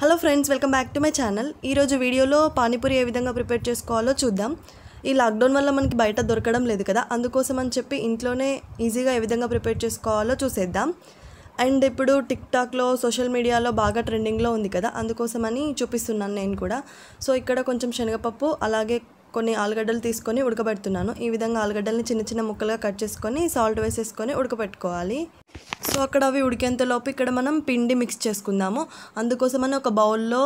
hello friends welcome back to my channel ఈరోజు వీడియోలో పానీపూరి ఏ విధంగా ప్రిపేర్ చేసుకోవాలో చూద్దాం ఈ లాక్డౌన్ వల్ల మనకి బయట దొరకడం లేదు కదా అందుకోసం అని చెప్పి ఇంట్లోనే ఈజీగా ఏ విధంగా ప్రిపేర్ చేసుకోవాలో చూసేద్దాం అండ్ ఇప్పుడు టిక్ టాక్లో సోషల్ మీడియాలో బాగా ట్రెండింగ్లో ఉంది కదా అందుకోసమని చూపిస్తున్నాను నేను కూడా సో ఇక్కడ కొంచెం శనగపప్పు అలాగే కొన్ని ఆలుగడ్డలు తీసుకొని ఉడకబెడుతున్నాను ఈ విధంగా ఆలుగడ్డల్ని చిన్న చిన్న ముక్కలుగా కట్ చేసుకొని సాల్ట్ వేసేసుకొని ఉడకబెట్టుకోవాలి సో అక్కడ అవి ఉడికేంతలోపు ఇక్కడ మనం పిండి మిక్స్ చేసుకుందాము అందుకోసం అని ఒక బౌల్లో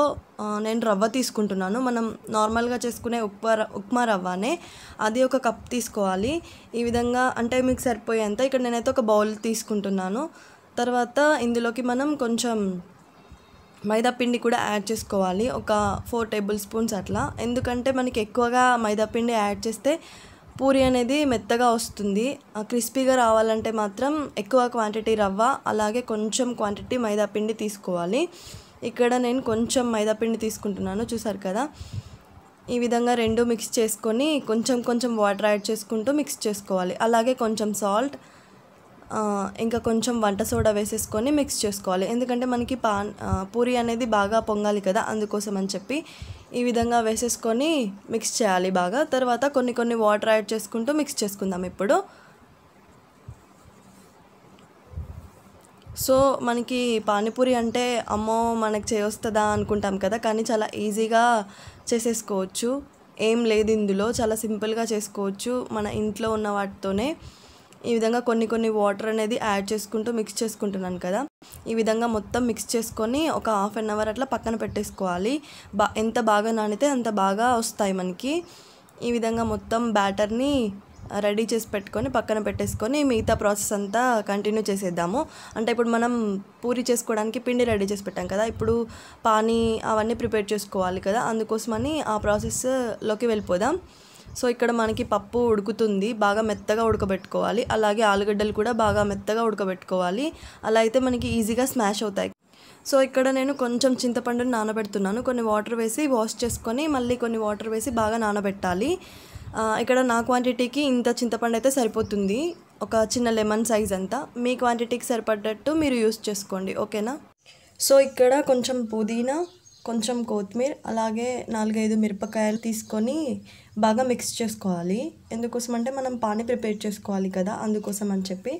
నేను రవ్వ తీసుకుంటున్నాను మనం నార్మల్గా చేసుకునే ఉప్మా ఉప్మా రవ్వనే అది ఒక కప్ తీసుకోవాలి ఈ విధంగా అంటే మీకు సరిపోయేంత ఇక్కడ నేనైతే ఒక బౌల్ తీసుకుంటున్నాను తర్వాత ఇందులోకి మనం కొంచెం మైదా పిండి కూడా యాడ్ చేసుకోవాలి ఒక ఫోర్ టేబుల్ స్పూన్స్ అట్లా ఎందుకంటే మనకి ఎక్కువగా మైదా పిండి యాడ్ చేస్తే పూరి అనేది మెత్తగా వస్తుంది క్రిస్పీగా రావాలంటే మాత్రం ఎక్కువ క్వాంటిటీ రవ్వ అలాగే కొంచెం క్వాంటిటీ మైదా పిండి తీసుకోవాలి ఇక్కడ నేను కొంచెం మైదా పిండి తీసుకుంటున్నాను చూసారు కదా ఈ విధంగా రెండు మిక్స్ చేసుకొని కొంచెం కొంచెం వాటర్ యాడ్ చేసుకుంటూ మిక్స్ చేసుకోవాలి అలాగే కొంచెం సాల్ట్ ఇంకా కొంచెం వంట సోడా వేసేసుకొని మిక్స్ చేసుకోవాలి ఎందుకంటే మనకి పా పూరి అనేది బాగా పొంగాలి కదా అందుకోసం అని చెప్పి ఈ విధంగా వేసేసుకొని మిక్స్ చేయాలి బాగా తర్వాత కొన్ని కొన్ని వాటర్ యాడ్ చేసుకుంటూ మిక్స్ చేసుకుందాం ఇప్పుడు సో మనకి పానీపూరి అంటే అమ్మో మనకు చేయొస్తుందా అనుకుంటాం కదా కానీ చాలా ఈజీగా చేసేసుకోవచ్చు ఏం లేదు ఇందులో చాలా సింపుల్గా చేసుకోవచ్చు మన ఇంట్లో ఉన్న వాటితోనే ఈ విధంగా కొన్ని కొన్ని వాటర్ అనేది యాడ్ చేసుకుంటూ మిక్స్ చేసుకుంటున్నాను కదా ఈ విధంగా మొత్తం మిక్స్ చేసుకొని ఒక హాఫ్ అన్ అవర్ అట్లా పక్కన పెట్టేసుకోవాలి బా ఎంత బాగా నానితే అంత బాగా వస్తాయి మనకి ఈ విధంగా మొత్తం బ్యాటర్ని రెడీ చేసి పెట్టుకొని పక్కన పెట్టేసుకొని మిగతా ప్రాసెస్ అంతా కంటిన్యూ చేసేద్దాము అంటే ఇప్పుడు మనం పూరి చేసుకోవడానికి పిండి రెడీ చేసి పెట్టాం కదా ఇప్పుడు పానీ అవన్నీ ప్రిపేర్ చేసుకోవాలి కదా అందుకోసమని ఆ ప్రాసెస్లోకి వెళ్ళిపోదాం సో ఇక్కడ మనకి పప్పు ఉడుకుతుంది బాగా మెత్తగా ఉడకబెట్టుకోవాలి అలాగే ఆలుగడ్డలు కూడా బాగా మెత్తగా ఉడకబెట్టుకోవాలి అలా అయితే మనకి ఈజీగా స్మాష్ అవుతాయి సో ఇక్కడ నేను కొంచెం చింతపండుని నానబెడుతున్నాను కొన్ని వాటర్ వేసి వాష్ చేసుకొని మళ్ళీ కొన్ని వాటర్ వేసి బాగా నానబెట్టాలి ఇక్కడ నా క్వాంటిటీకి ఇంత చింతపండు అయితే సరిపోతుంది ఒక చిన్న లెమన్ సైజ్ అంతా మీ క్వాంటిటీకి సరిపడ్డట్టు మీరు యూస్ చేసుకోండి ఓకేనా సో ఇక్కడ కొంచెం పుదీనా కొంచెం కొత్తిమీర అలాగే నాలుగైదు మిరపకాయలు తీసుకొని బాగా మిక్స్ చేసుకోవాలి ఎందుకోసం అంటే మనం పానీ ప్రిపేర్ చేసుకోవాలి కదా అందుకోసం అని చెప్పి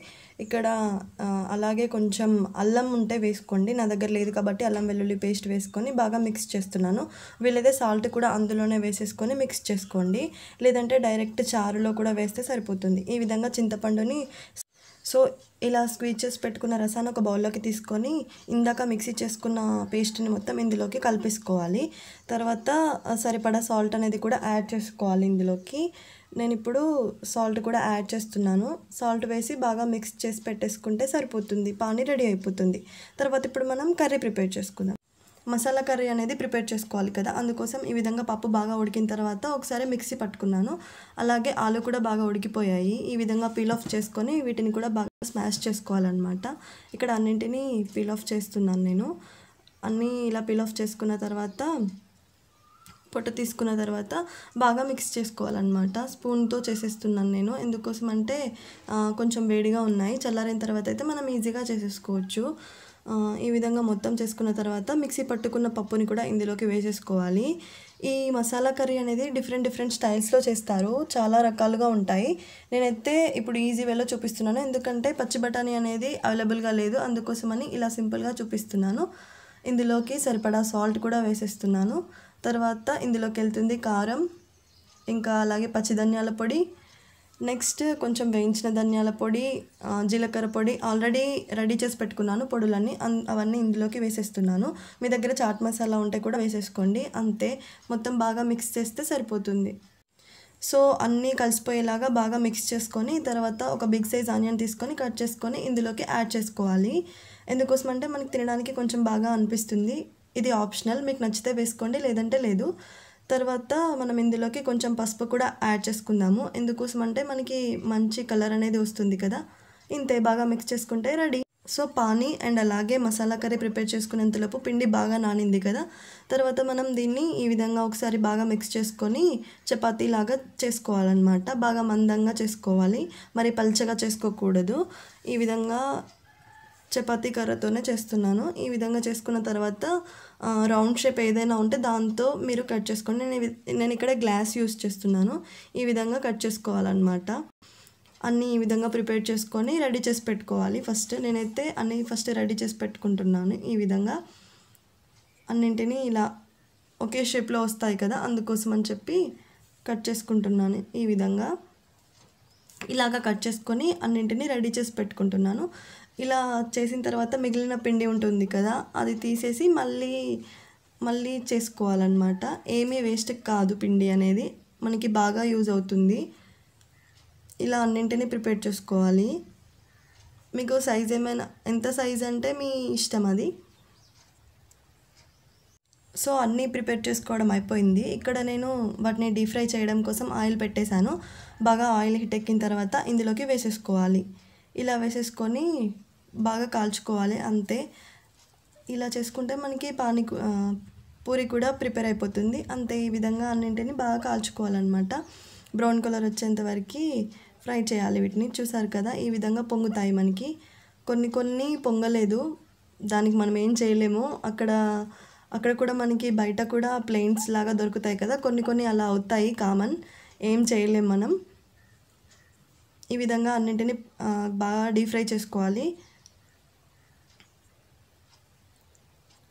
ఇక్కడ అలాగే కొంచెం అల్లం ఉంటే వేసుకోండి నా దగ్గర లేదు కాబట్టి అల్లం వెల్లుల్లి పేస్ట్ వేసుకొని బాగా మిక్స్ చేస్తున్నాను వీళ్ళదే సాల్ట్ కూడా అందులోనే వేసేసుకొని మిక్స్ చేసుకోండి లేదంటే డైరెక్ట్ చారులో కూడా వేస్తే సరిపోతుంది ఈ విధంగా చింతపండుని సో ఇలా స్క్వీజ్ చేసి పెట్టుకున్న రసాన్ని ఒక బౌల్లోకి తీసుకొని ఇందాక మిక్సీ చేసుకున్న పేస్ట్ని మొత్తం ఇందులోకి కలిపేసుకోవాలి తర్వాత సరిపడా సాల్ట్ అనేది కూడా యాడ్ చేసుకోవాలి ఇందులోకి నేను ఇప్పుడు సాల్ట్ కూడా యాడ్ చేస్తున్నాను సాల్ట్ వేసి బాగా మిక్స్ చేసి పెట్టేసుకుంటే సరిపోతుంది పానీ రెడీ అయిపోతుంది తర్వాత ఇప్పుడు మనం కర్రీ ప్రిపేర్ చేసుకుందాం మసాలా కర్రీ అనేది ప్రిపేర్ చేసుకోవాలి కదా అందుకోసం ఈ విధంగా పప్పు బాగా ఉడికిన తర్వాత ఒకసారి మిక్సీ పట్టుకున్నాను అలాగే ఆలు కూడా బాగా ఉడికిపోయాయి ఈ విధంగా పీల్ ఆఫ్ చేసుకొని వీటిని కూడా బాగా స్మాష్ చేసుకోవాలన్నమాట ఇక్కడ అన్నింటినీ పీల్ ఆఫ్ చేస్తున్నాను నేను అన్నీ ఇలా పీల్ ఆఫ్ చేసుకున్న తర్వాత పొట్ట తీసుకున్న తర్వాత బాగా మిక్స్ చేసుకోవాలన్నమాట స్పూన్తో చేసేస్తున్నాను నేను ఎందుకోసం అంటే కొంచెం వేడిగా ఉన్నాయి చల్లారిన తర్వాత అయితే మనం ఈజీగా చేసేసుకోవచ్చు ఈ విధంగా మొత్తం చేసుకున్న తర్వాత మిక్సీ పట్టుకున్న పప్పుని కూడా ఇందులోకి వేసేసుకోవాలి ఈ మసాలా కర్రీ అనేది డిఫరెంట్ డిఫరెంట్ స్టైల్స్లో చేస్తారు చాలా రకాలుగా ఉంటాయి నేనైతే ఇప్పుడు ఈజీ వేలో చూపిస్తున్నాను ఎందుకంటే పచ్చి బఠానీ అనేది అవైలబుల్గా లేదు అందుకోసమని ఇలా సింపుల్గా చూపిస్తున్నాను ఇందులోకి సరిపడా సాల్ట్ కూడా వేసేస్తున్నాను తర్వాత ఇందులోకి వెళ్తుంది కారం ఇంకా అలాగే పచ్చిధాన్యాల పొడి నెక్స్ట్ కొంచెం వేయించిన ధనియాల పొడి జీలకర్ర పొడి ఆల్రెడీ రెడీ చేసి పెట్టుకున్నాను పొడులన్నీ అవన్నీ ఇందులోకి వేసేస్తున్నాను మీ దగ్గర చాట్ మసాలా ఉంటే కూడా వేసేసుకోండి అంతే మొత్తం బాగా మిక్స్ చేస్తే సరిపోతుంది సో అన్నీ కలిసిపోయేలాగా బాగా మిక్స్ చేసుకొని తర్వాత ఒక బిగ్ సైజ్ ఆనియన్ తీసుకొని కట్ చేసుకొని ఇందులోకి యాడ్ చేసుకోవాలి ఎందుకోసం అంటే మనకి తినడానికి కొంచెం బాగా అనిపిస్తుంది ఇది ఆప్షనల్ మీకు నచ్చితే వేసుకోండి లేదంటే లేదు తర్వాత మనం ఇందులోకి కొంచెం పసుపు కూడా యాడ్ చేసుకుందాము ఎందుకోసం అంటే మనకి మంచి కలర్ అనేది వస్తుంది కదా ఇంతే బాగా మిక్స్ చేసుకుంటే రెడీ సో పానీ అండ్ అలాగే మసాలా కర్రీ ప్రిపేర్ చేసుకునేంతలోపు పిండి బాగా నానింది కదా తర్వాత మనం దీన్ని ఈ విధంగా ఒకసారి బాగా మిక్స్ చేసుకొని చపాతీలాగా చేసుకోవాలన్నమాట బాగా మందంగా చేసుకోవాలి మరి పల్చగా చేసుకోకూడదు ఈ విధంగా చపాతీ కర్రతోనే చేస్తున్నాను ఈ విధంగా చేసుకున్న తర్వాత రౌండ్ షేప్ ఏదైనా ఉంటే దాంతో మీరు కట్ చేసుకోండి నేను నేను ఇక్కడ గ్లాస్ యూస్ చేస్తున్నాను ఈ విధంగా కట్ చేసుకోవాలన్నమాట అన్నీ ఈ విధంగా ప్రిపేర్ చేసుకొని రెడీ చేసి పెట్టుకోవాలి ఫస్ట్ నేనైతే అన్నీ ఫస్ట్ రెడీ చేసి పెట్టుకుంటున్నాను ఈ విధంగా అన్నింటినీ ఇలా ఒకే షేప్లో వస్తాయి కదా అందుకోసం అని చెప్పి కట్ చేసుకుంటున్నాను ఈ విధంగా ఇలాగ కట్ చేసుకొని అన్నింటినీ రెడీ చేసి పెట్టుకుంటున్నాను ఇలా చేసిన తర్వాత మిగిలిన పిండి ఉంటుంది కదా అది తీసేసి మళ్ళీ మళ్ళీ చేసుకోవాలన్నమాట ఏమీ వేస్ట్ కాదు పిండి అనేది మనకి బాగా యూజ్ అవుతుంది ఇలా అన్నింటినీ ప్రిపేర్ చేసుకోవాలి మీకు సైజ్ ఏమైనా ఎంత సైజ్ అంటే మీ ఇష్టం అది సో అన్నీ ప్రిపేర్ చేసుకోవడం అయిపోయింది ఇక్కడ నేను వాటిని డీప్ ఫ్రై చేయడం కోసం ఆయిల్ పెట్టేశాను బాగా ఆయిల్ హిట్ ఎక్కిన తర్వాత ఇందులోకి వేసేసుకోవాలి ఇలా వేసేసుకొని బాగా కాల్చుకోవాలి అంతే ఇలా చేసుకుంటే మనకి పానీ పూరి కూడా ప్రిపేర్ అయిపోతుంది అంతే ఈ విధంగా అన్నింటిని బాగా కాల్చుకోవాలన్నమాట బ్రౌన్ కలర్ వచ్చేంత వరకు ఫ్రై చేయాలి వీటిని చూసారు కదా ఈ విధంగా పొంగుతాయి మనకి కొన్ని కొన్ని పొంగలేదు దానికి మనం ఏం చేయలేము అక్కడ అక్కడ కూడా మనకి బయట కూడా ప్లేన్స్ లాగా దొరుకుతాయి కదా కొన్ని కొన్ని అలా అవుతాయి కామన్ ఏం చేయలేం మనం ఈ విధంగా అన్నింటినీ బాగా డీప్ ఫ్రై చేసుకోవాలి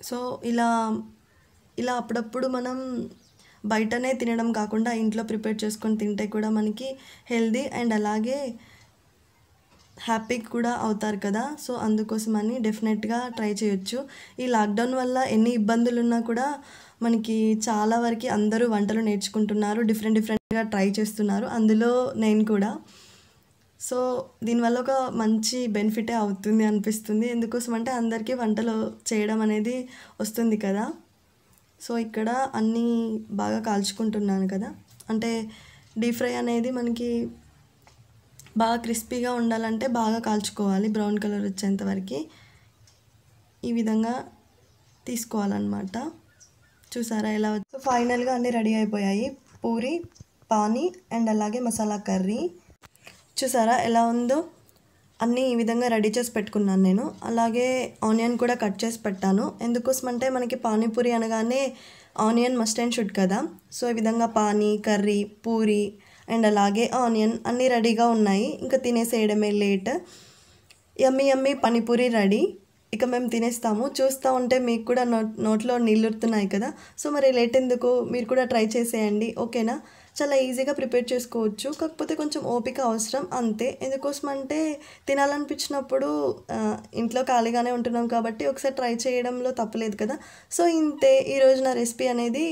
సో ఇలా ఇలా అప్పుడప్పుడు మనం బయటనే తినడం కాకుండా ఇంట్లో ప్రిపేర్ చేసుకొని తింటే కూడా మనకి హెల్దీ అండ్ అలాగే హ్యాపీ కూడా అవుతారు కదా సో అందుకోసమని డెఫినెట్గా ట్రై చేయొచ్చు ఈ లాక్డౌన్ వల్ల ఎన్ని ఇబ్బందులు ఉన్నా కూడా మనకి చాలా వరకు అందరూ వంటలు నేర్చుకుంటున్నారు డిఫరెంట్ డిఫరెంట్గా ట్రై చేస్తున్నారు అందులో నేను కూడా సో దీనివల్ల ఒక మంచి బెనిఫిటే అవుతుంది అనిపిస్తుంది ఎందుకోసం అంటే అందరికీ వంటలు చేయడం అనేది వస్తుంది కదా సో ఇక్కడ అన్నీ బాగా కాల్చుకుంటున్నాను కదా అంటే డీప్ ఫ్రై అనేది మనకి బాగా క్రిస్పీగా ఉండాలంటే బాగా కాల్చుకోవాలి బ్రౌన్ కలర్ వచ్చేంత వరకు ఈ విధంగా తీసుకోవాలన్నమాట చూసారా ఎలా సో ఫైనల్గా అన్నీ రెడీ అయిపోయాయి పూరి పానీ అండ్ అలాగే మసాలా కర్రీ చూసారా ఎలా ఉందో అన్నీ ఈ విధంగా రెడీ చేసి పెట్టుకున్నాను నేను అలాగే ఆనియన్ కూడా కట్ చేసి పెట్టాను ఎందుకోసం అంటే మనకి పానీపూరి అనగానే ఆనియన్ మస్ట్ అండ్ షుడ్ కదా సో ఈ విధంగా పానీ కర్రీ పూరి అండ్ అలాగే ఆనియన్ అన్నీ రెడీగా ఉన్నాయి ఇంకా తినేసేయడమే late yummy yummy panipuri ready ఇక మేము తినేస్తాము చూస్తూ ఉంటే మీకు కూడా నోట్లో నీళ్ళుతున్నాయి కదా సో మరి లేట్ ఎందుకు మీరు కూడా ట్రై చేసేయండి ఓకేనా చాలా ఈజీగా ప్రిపేర్ చేసుకోవచ్చు కాకపోతే కొంచెం ఓపిక అవసరం అంతే ఎందుకోసం అంటే తినాలనిపించినప్పుడు ఇంట్లో ఖాళీగానే ఉంటున్నాం కాబట్టి ఒకసారి ట్రై చేయడంలో తప్పలేదు కదా సో ఇంతే ఈరోజు నా రెసిపీ అనేది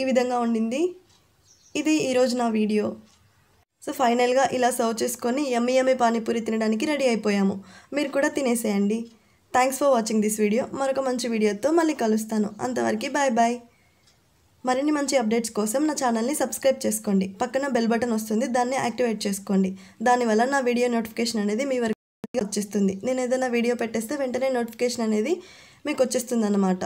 ఈ విధంగా ఉండింది ఇది ఈరోజు నా వీడియో సో ఫైనల్గా ఇలా సర్వ్ చేసుకొని ఎమ్మి ఎమ్మి పానీపూరి తినడానికి రెడీ అయిపోయాము మీరు కూడా తినేసేయండి thanks for watching this video మరొక మంచి వీడియోతో మళ్ళీ కలుస్తాను అంతవరకు బాయ్ బాయ్ మరిన్ని మంచి అప్డేట్స్ కోసం నా ఛానల్ని సబ్స్క్రైబ్ చేసుకోండి పక్కన బెల్ బటన్ వస్తుంది దాన్ని యాక్టివేట్ చేసుకోండి దానివల్ల నా వీడియో నోటిఫికేషన్ అనేది మీ వరకు వచ్చేస్తుంది నేను ఏదైనా వీడియో పెట్టేస్తే వెంటనే నోటిఫికేషన్ అనేది మీకు వచ్చేస్తుంది అన్నమాట